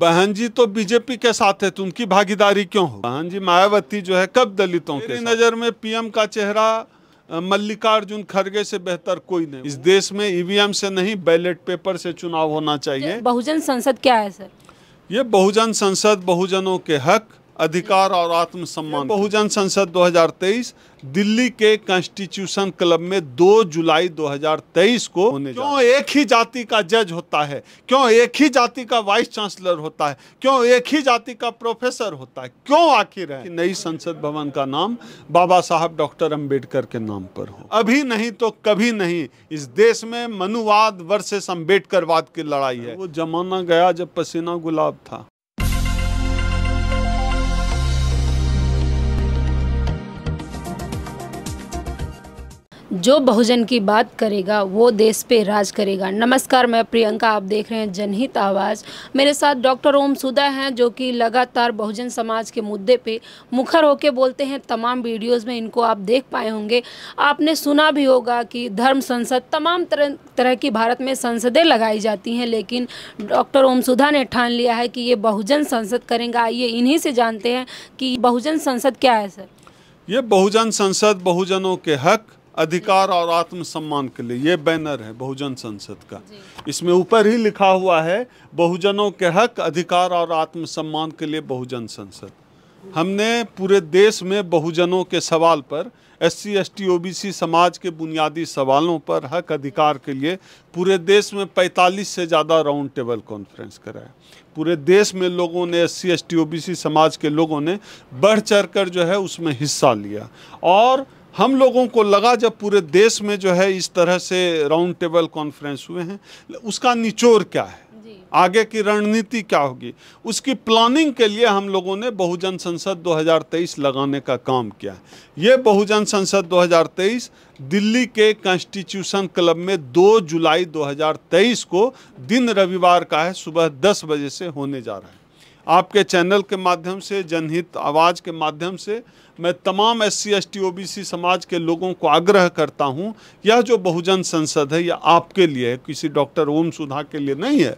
बहन जी तो बीजेपी के साथ है तो उनकी भागीदारी क्यों हो बहन जी मायावती जो है कब दलितों के नज़र में पीएम का चेहरा मल्लिकार्जुन खड़गे से बेहतर कोई नहीं इस देश में ईवीएम से नहीं बैलेट पेपर से चुनाव होना चाहिए बहुजन संसद क्या है सर ये बहुजन संसद बहुजनों के हक अधिकार और आत्मसम्मान बहुजन संसद 2023 दिल्ली के कॉन्स्टिट्यूशन क्लब में 2 जुलाई 2023 को क्यों एक ही जाति का जज होता है क्यों एक ही जाति का वाइस चांसलर होता है क्यों एक ही जाति का प्रोफेसर होता है क्यों आखिर है नई संसद भवन का नाम बाबा साहब डॉक्टर अम्बेडकर के नाम पर हो अभी नहीं तो कभी नहीं इस देश में मनुवाद वर्सेस अम्बेडकर की लड़ाई है वो जमाना गया जब पसीना गुलाब था जो बहुजन की बात करेगा वो देश पे राज करेगा नमस्कार मैं प्रियंका आप देख रहे हैं जनहित आवाज़ मेरे साथ डॉक्टर ओम सुधा हैं जो कि लगातार बहुजन समाज के मुद्दे पे मुखर होके बोलते हैं तमाम वीडियोस में इनको आप देख पाए होंगे आपने सुना भी होगा कि धर्म संसद तमाम तरह तरह की भारत में संसदें लगाई जाती हैं लेकिन डॉक्टर ओम सुधा ने ठान लिया है कि ये बहुजन संसद करेंगे आइए इन्हीं से जानते हैं कि बहुजन संसद क्या है सर ये बहुजन संसद बहुजनों के हक़ अधिकार और आत्मसम्मान के लिए ये बैनर है बहुजन संसद का इसमें ऊपर ही लिखा हुआ है बहुजनों के हक अधिकार और आत्मसम्मान के लिए बहुजन संसद हमने पूरे देश में बहुजनों के सवाल पर S C S T O B C समाज के बुनियादी सवालों पर हक अधिकार के लिए पूरे देश में 45 से ज़्यादा राउंड टेबल कॉन्फ्रेंस कराया पूरे देश में लोगों ने S C S T O B C समाज के लोगों ने बढ़ चढ़ कर जो है उसमें हिस्सा लिया और हम लोगों को लगा जब पूरे देश में जो है इस तरह से राउंड टेबल कॉन्फ्रेंस हुए हैं उसका निचोर क्या है आगे की रणनीति क्या होगी उसकी प्लानिंग के लिए हम लोगों ने बहुजन संसद 2023 लगाने का काम किया है ये बहुजन संसद 2023 दिल्ली के कॉन्स्टिट्यूशन क्लब में 2 जुलाई 2023 को दिन रविवार का है सुबह 10 बजे से होने जा रहा है आपके चैनल के माध्यम से जनहित आवाज़ के माध्यम से मैं तमाम S C S T O B C समाज के लोगों को आग्रह करता हूँ यह जो बहुजन संसद है यह आपके लिए है किसी डॉक्टर ओम सुधा के लिए नहीं है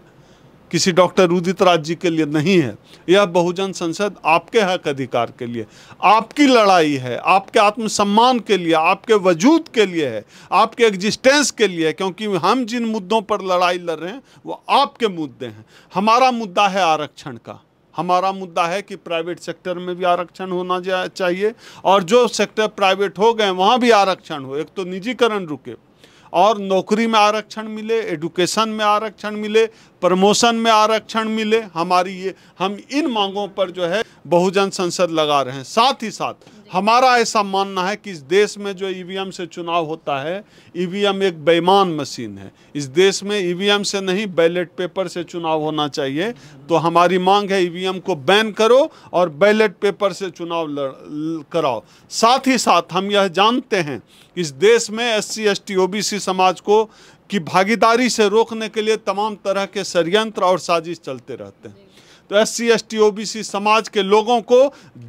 किसी डॉक्टर उदित राज जी के लिए नहीं है यह बहुजन संसद आपके हक अधिकार के लिए आपकी लड़ाई है आपके आत्मसम्मान के लिए आपके वजूद के लिए है आपके एग्जिस्टेंस के लिए है क्योंकि हम जिन मुद्दों पर लड़ाई लड़ रहे हैं वो आपके मुद्दे हैं हमारा मुद्दा है आरक्षण का हमारा मुद्दा है कि प्राइवेट सेक्टर में भी आरक्षण होना चाहिए और जो सेक्टर प्राइवेट हो गए वहाँ भी आरक्षण हो एक तो निजीकरण रुके और नौकरी में आरक्षण मिले एडुकेशन में आरक्षण मिले प्रमोशन में आरक्षण मिले हमारी ये हम इन मांगों पर जो है बहुजन संसद लगा रहे हैं साथ ही साथ हमारा ऐसा मानना है कि इस देश में जो ईवीएम से चुनाव होता है ईवीएम एक बेईमान मशीन है इस देश में ईवीएम से नहीं बैलेट पेपर से चुनाव होना चाहिए तो हमारी मांग है ईवीएम को बैन करो और बैलेट पेपर से चुनाव कराओ साथ ही साथ हम यह जानते हैं इस देश में S C S T O B C समाज को की भागीदारी से रोकने के लिए तमाम तरह के षडयंत्र और साजिश चलते रहते हैं तो S C S T O B C समाज के लोगों को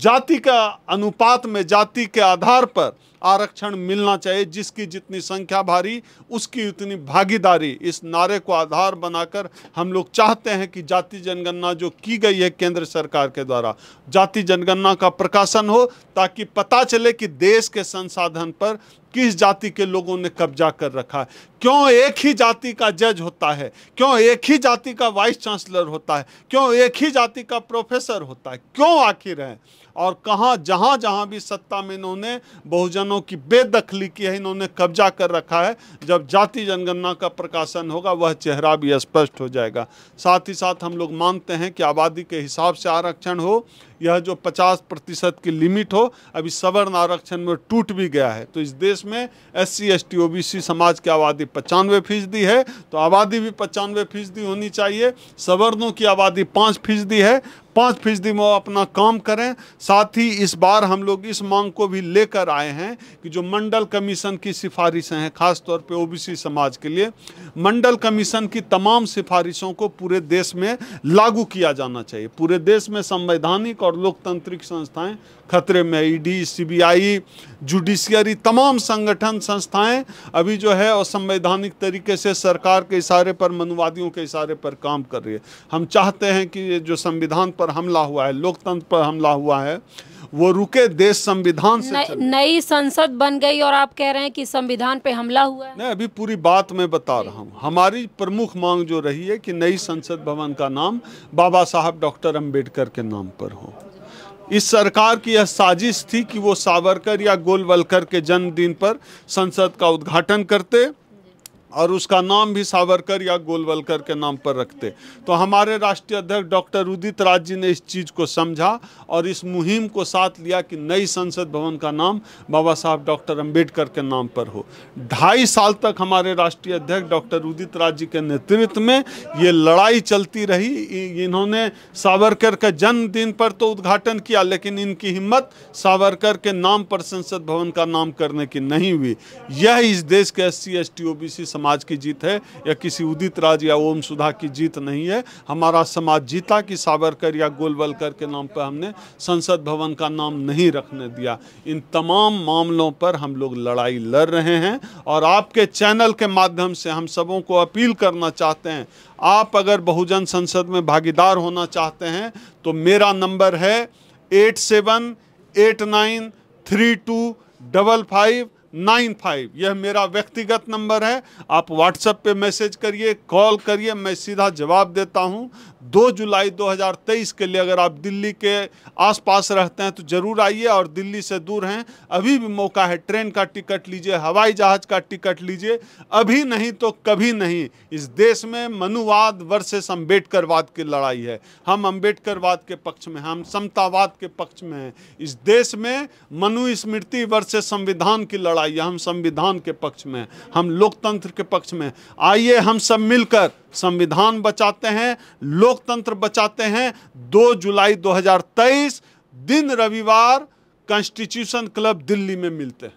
जाति का अनुपात में जाति के आधार पर आरक्षण मिलना चाहिए जिसकी जितनी संख्या भारी उसकी उतनी भागीदारी इस नारे को आधार बनाकर हम लोग चाहते हैं कि जाति जनगणना जो की गई है केंद्र सरकार के द्वारा जाति जनगणना का प्रकाशन हो ताकि पता चले कि देश के संसाधन पर किस जाति के लोगों ने कब्जा कर रखा है क्यों एक ही जाति का जज होता है क्यों एक ही जाति का वाइस चांसलर होता है क्यों एक ही जाति का प्रोफेसर होता है क्यों आखिर है और कहाँ जहाँ जहाँ भी सत्ता में इन्होंने बहुजनों की बेदखली की है इन्होंने कब्जा कर रखा है जब जाति जनगणना का प्रकाशन होगा वह चेहरा भी स्पष्ट हो जाएगा साथ ही साथ हम लोग मानते हैं कि आबादी के हिसाब से आरक्षण हो यह जो 50 प्रतिशत की लिमिट हो अभी सवर्ण आरक्षण में टूट भी गया है तो इस देश में S C S T O B C समाज की आबादी पचानवे फीसदी है तो आबादी भी पचानवे फीसदी होनी चाहिए सवर्णों की आबादी पाँच फीसदी है पाँच फीसदी में अपना काम करें साथ ही इस बार हम लोग इस मांग को भी लेकर आए हैं कि जो मंडल कमीशन की सिफारिशें हैं खासतौर पे ओबीसी समाज के लिए मंडल कमीशन की तमाम सिफारिशों को पूरे देश में लागू किया जाना चाहिए पूरे देश में संवैधानिक और लोकतांत्रिक संस्थाएं खतरे में ईडी सीबीआई जुडिशियरी तमाम संगठन संस्थाएं अभी जो है और संवैधानिक तरीके से सरकार के इशारे पर मनुवादियों के इशारे पर काम कर रही है हम चाहते हैं कि जो संविधान पर पर हमला हुआ है लोकतंत्र पर हमला हुआ है वो रुके देश संविधान से नई संसद बन गई और आप कह रहे हैं कि संविधान पे हमला हुआ है नहीं अभी पूरी बात मैं बता रहा हूँ हमारी प्रमुख मांग जो रही है कि नई संसद भवन का नाम बाबा साहब डॉक्टर अम्बेडकर के नाम पर हो इस सरकार की यह साजिश थी कि वो सावरकर या गोलवलकर के जन्मदिन पर संसद का उद्घाटन करते और उसका नाम भी सावरकर या गोलवलकर के नाम पर रखते तो हमारे राष्ट्रीय अध्यक्ष डॉक्टर उदित राज जी ने इस चीज़ को समझा और इस मुहिम को साथ लिया कि नई संसद भवन का नाम बाबा साहब डॉक्टर अम्बेडकर के नाम पर हो ढाई साल तक हमारे राष्ट्रीय अध्यक्ष डॉक्टर उदित राज जी के नेतृत्व में ये लड़ाई चलती रही इन्होंने सावरकर के जन्मदिन पर तो उद्घाटन किया लेकिन इनकी हिम्मत सावरकर के नाम पर संसद भवन का नाम करने की नहीं हुई यह इस देश के एस सी एस टी समाज की जीत है या किसी उदित राज या ओम सुधा की जीत नहीं है हमारा समाज जीता कि सावरकर या गोलवलकर के नाम पर हमने संसद भवन का नाम नहीं रखने दिया इन तमाम मामलों पर हम लोग लड़ाई लड़ रहे हैं और आपके चैनल के माध्यम से हम सबों को अपील करना चाहते हैं आप अगर बहुजन संसद में भागीदार होना चाहते हैं तो मेरा नंबर है eight seven eight nine three two double five nine five यह मेरा व्यक्तिगत नंबर है आप व्हाट्सएप पे मैसेज करिए कॉल करिए मैं सीधा जवाब देता हूँ दो जुलाई 2023 के लिए अगर आप दिल्ली के आसपास रहते हैं तो ज़रूर आइए और दिल्ली से दूर हैं अभी भी मौका है ट्रेन का टिकट लीजिए हवाई जहाज़ का टिकट लीजिए अभी नहीं तो कभी नहीं इस देश में मनुवाद वर्सेस अम्बेडकरवाद की लड़ाई है हम अम्बेडकरवाद के पक्ष में हम समतावाद के पक्ष में हैं इस देश में मनुस्मृति वर्सेस संविधान की लड़ाई है हम संविधान के पक्ष में हम लोकतंत्र के पक्ष में आइए हम सब मिलकर संविधान बचाते हैं लोक लोकतंत्र बचाते हैं 2 जुलाई 2023 दिन रविवार कॉन्स्टिट्यूशन क्लब दिल्ली में मिलते हैं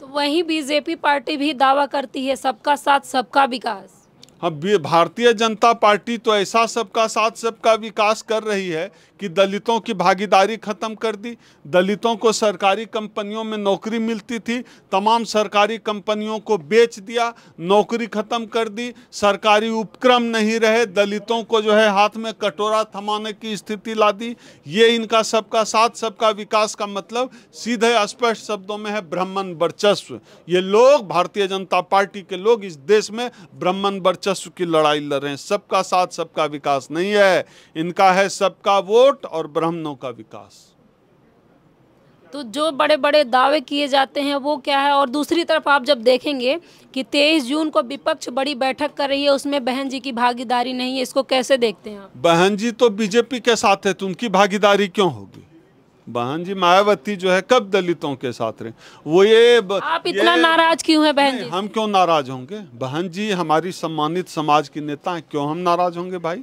तो वहीं बीजेपी पार्टी भी दावा करती है सबका साथ सबका विकास हम भारतीय जनता पार्टी तो ऐसा सबका साथ सबका विकास कर रही है कि दलितों की भागीदारी खत्म कर दी दलितों को सरकारी कंपनियों में नौकरी मिलती थी तमाम सरकारी कंपनियों को बेच दिया नौकरी खत्म कर दी सरकारी उपक्रम नहीं रहे दलितों को जो है हाथ में कटोरा थमाने की स्थिति ला दी ये इनका सबका साथ सबका विकास का मतलब सीधे स्पष्ट शब्दों में है ब्राह्मण वर्चस्व ये लोग भारतीय जनता पार्टी के लोग इस देश में ब्राह्मण वर्चस्व वर्चस्व की लड़ाई लड़ रहे हैं सबका साथ सबका विकास नहीं है इनका है सबका वोट और ब्राह्मणों का विकास तो जो बड़े बड़े दावे किए जाते हैं वो क्या है और दूसरी तरफ आप जब देखेंगे कि 23 जून को विपक्ष बड़ी बैठक कर रही है उसमें बहन जी की भागीदारी नहीं है इसको कैसे देखते हैं आप बहन जी तो बीजेपी के साथ है तो उनकी भागीदारी क्यों होगी बहन जी मायावती जो है कब दलितों के साथ रहे वो ये ब, आप इतना ये, नाराज क्यों है बहन जी हम क्यों नाराज होंगे बहन जी हमारी सम्मानित समाज की नेता हैं क्यों हम नाराज होंगे भाई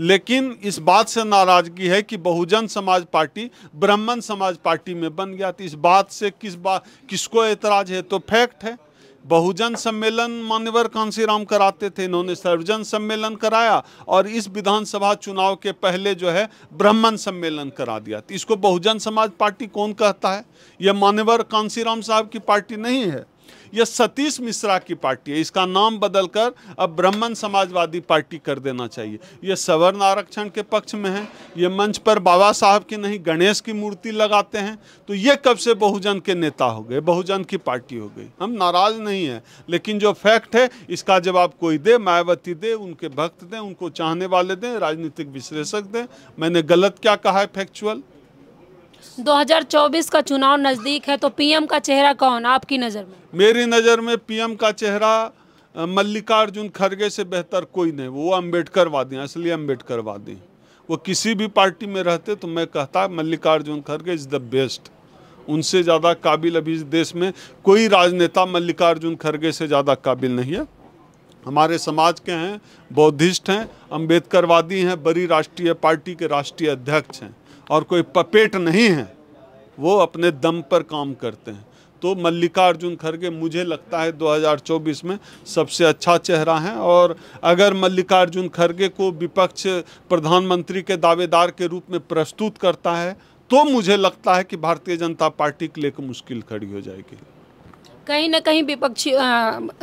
लेकिन इस बात से नाराजगी है कि बहुजन समाज पार्टी ब्राह्मण समाज पार्टी में बन गया तो इस बात से किस बात किसको ऐतराज है तो फैक्ट है बहुजन सम्मेलन मान्यवर कांसी राम कराते थे इन्होंने सर्वजन सम्मेलन कराया और इस विधानसभा चुनाव के पहले जो है ब्राह्मण सम्मेलन करा दिया तो इसको बहुजन समाज पार्टी कौन कहता है यह मान्यवर कांसी राम साहब की पार्टी नहीं है यह सतीश मिश्रा की पार्टी है इसका नाम बदलकर अब ब्राह्मण समाजवादी पार्टी कर देना चाहिए यह सवर्ण आरक्षण के पक्ष में है ये मंच पर बाबा साहब की नहीं गणेश की मूर्ति लगाते हैं तो ये कब से बहुजन के नेता हो गए बहुजन की पार्टी हो गई हम नाराज नहीं है लेकिन जो फैक्ट है इसका जवाब कोई दे मायावती दे उनके भक्त दें उनको चाहने वाले दें राजनीतिक विश्लेषक दें मैंने गलत क्या कहा है फैक्चुअल 2024 का चुनाव नज़दीक है तो पीएम का चेहरा कौन आपकी नज़र में मेरी नज़र में पीएम का चेहरा मल्लिकार्जुन खड़गे से बेहतर कोई नहीं वो वादी हैं इसलिए अम्बेडकर वादी वो किसी भी पार्टी में रहते तो मैं कहता मल्लिकार्जुन खड़गे इज़ द बेस्ट उनसे ज़्यादा काबिल अभी इस देश में कोई राजनेता मल्लिकार्जुन खड़गे से ज़्यादा काबिल नहीं है हमारे समाज के हैं बौद्धिस्ट हैं अम्बेडकरवादी हैं बड़ी राष्ट्रीय पार्टी के राष्ट्रीय अध्यक्ष हैं और कोई पपेट नहीं है वो अपने दम पर काम करते हैं तो मल्लिकार्जुन खड़गे मुझे लगता है 2024 में सबसे अच्छा चेहरा है और अगर मल्लिकार्जुन खड़गे को विपक्ष प्रधानमंत्री के दावेदार के रूप में प्रस्तुत करता है तो मुझे लगता है कि भारतीय जनता पार्टी के लिए मुश्किल खड़ी हो जाएगी कहीं ना कहीं विपक्षी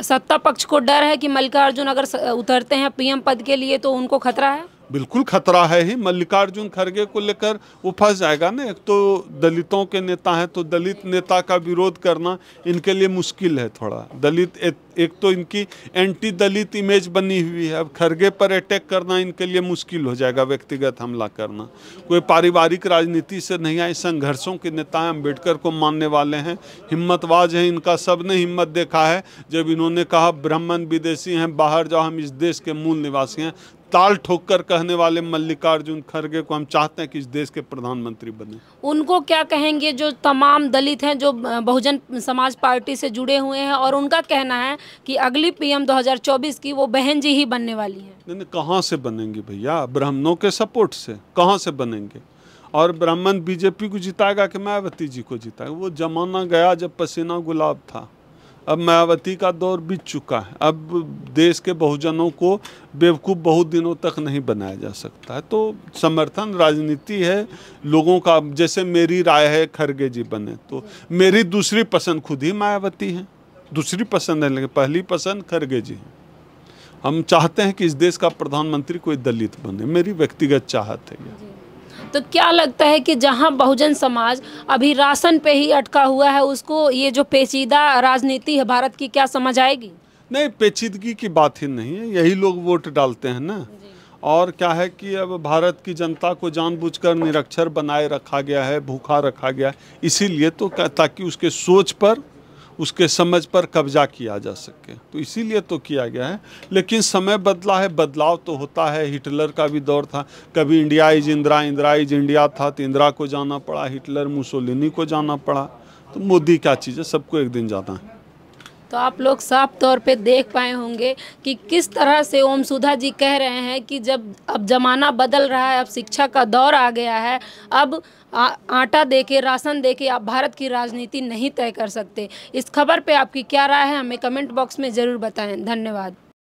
सत्ता पक्ष को डर है कि मल्लिकार्जुन अगर उतरते हैं पीएम पद के लिए तो उनको खतरा है बिल्कुल खतरा है ही मल्लिकार्जुन खड़गे को लेकर वो फंस जाएगा ना एक तो दलितों के नेता हैं तो दलित नेता का विरोध करना इनके लिए मुश्किल है थोड़ा दलित ए, एक तो इनकी एंटी दलित इमेज बनी हुई है अब खड़गे पर अटैक करना इनके लिए मुश्किल हो जाएगा व्यक्तिगत हमला करना कोई पारिवारिक राजनीति से नहीं आए संघर्षों के नेता हैं अम्बेडकर को मानने वाले हैं हिम्मतवाज हैं इनका सब ने हिम्मत देखा है जब इन्होंने कहा ब्राह्मण विदेशी हैं बाहर जाओ हम इस देश के मूल निवासी हैं ताल ठोक कर कहने वाले मल्लिकार्जुन खड़गे को हम चाहते हैं कि इस देश के प्रधानमंत्री बने उनको क्या कहेंगे जो तमाम दलित हैं जो बहुजन समाज पार्टी से जुड़े हुए हैं और उनका कहना है कि अगली पीएम 2024 की वो बहन जी ही बनने वाली है नहीं नहीं कहाँ से बनेंगे भैया ब्राह्मणों के सपोर्ट से कहाँ से बनेंगे और ब्राह्मण बीजेपी को जिताएगा कि मायावती जी को जिताएगा वो जमाना गया जब पसीना गुलाब था अब मायावती का दौर बीत चुका है अब देश के बहुजनों को बेवकूफ़ बहुत दिनों तक नहीं बनाया जा सकता है तो समर्थन राजनीति है लोगों का जैसे मेरी राय है खरगे जी बने तो मेरी दूसरी पसंद खुद ही मायावती है दूसरी पसंद है लेकिन पहली पसंद खरगे जी है हम चाहते हैं कि इस देश का प्रधानमंत्री कोई दलित बने मेरी व्यक्तिगत चाहत है यह तो क्या लगता है कि जहां बहुजन समाज अभी राशन पे ही अटका हुआ है उसको ये जो पेचीदा राजनीति है भारत की क्या समझ आएगी नहीं पेचीदगी की बात ही नहीं है यही लोग वोट डालते हैं ना और क्या है कि अब भारत की जनता को जानबूझकर निरक्षर बनाए रखा गया है भूखा रखा गया है इसीलिए तो ताकि उसके सोच पर उसके समझ पर कब्जा किया जा सके तो इसीलिए तो किया गया है लेकिन समय बदला है बदलाव तो होता है हिटलर का भी दौर था कभी India is Indira Indira is India था तो इंदिरा को जाना पड़ा हिटलर मुसोलिनी को जाना पड़ा तो मोदी क्या चीज़ है सबको एक दिन जाना है तो आप लोग साफ तौर पे देख पाए होंगे कि किस तरह से ओम सुधा जी कह रहे हैं कि जब अब ज़माना बदल रहा है अब शिक्षा का दौर आ गया है अब आ, आटा दे के राशन दे के आप भारत की राजनीति नहीं तय कर सकते इस खबर पे आपकी क्या राय है हमें कमेंट बॉक्स में ज़रूर बताएं धन्यवाद